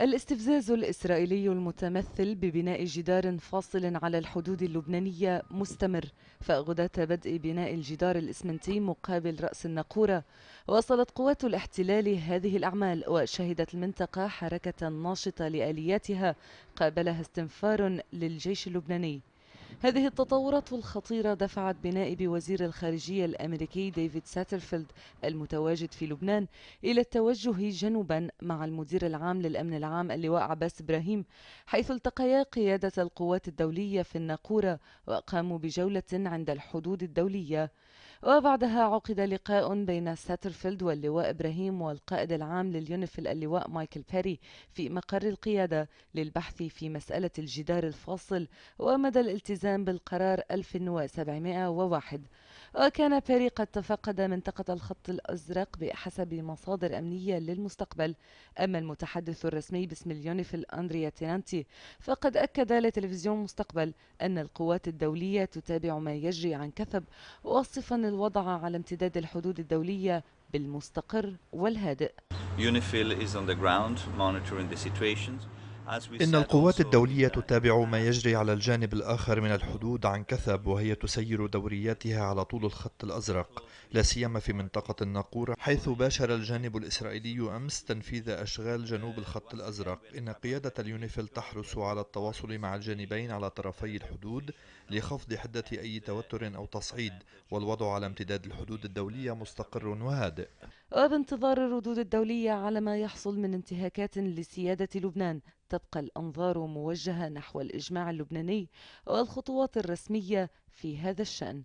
الاستفزاز الإسرائيلي المتمثل ببناء جدار فاصل على الحدود اللبنانية مستمر فغداة بدء بناء الجدار الإسمنتي مقابل رأس الناقورة واصلت قوات الاحتلال هذه الأعمال وشهدت المنطقة حركة ناشطة لآلياتها قابلها استنفار للجيش اللبناني هذه التطورات الخطيرة دفعت بنائب وزير الخارجية الأمريكي ديفيد ساترفيلد المتواجد في لبنان إلى التوجه جنوبا مع المدير العام للأمن العام اللواء عباس إبراهيم حيث التقيا قيادة القوات الدولية في الناقورة وقاموا بجولة عند الحدود الدولية وبعدها عقد لقاء بين ساترفيلد واللواء إبراهيم والقائد العام لليونيفيل اللواء مايكل بيري في مقر القيادة للبحث في مسألة الجدار الفاصل ومدى الالتزام بالقرار 1701 وكان بيري قد تفقد منطقة الخط الأزرق بحسب مصادر أمنية للمستقبل أما المتحدث الرسمي باسم اليونيفيل أندريا تينانتي فقد أكد لتلفزيون مستقبل أن القوات الدولية تتابع ما يجري عن كثب واصفا الوضع على امتداد الحدود الدولية بالمستقر والهادئ إن القوات الدولية تتابع ما يجري على الجانب الآخر من الحدود عن كثب وهي تسير دورياتها على طول الخط الأزرق لا سيما في منطقة الناقورة حيث باشر الجانب الإسرائيلي أمس تنفيذ أشغال جنوب الخط الأزرق إن قيادة اليونيفيل تحرص على التواصل مع الجانبين على طرفي الحدود لخفض حدة أي توتر أو تصعيد والوضع على امتداد الحدود الدولية مستقر وهادئ وبانتظار الردود الدولية على ما يحصل من انتهاكات لسيادة لبنان تبقى الأنظار موجهة نحو الإجماع اللبناني والخطوات الرسمية في هذا الشأن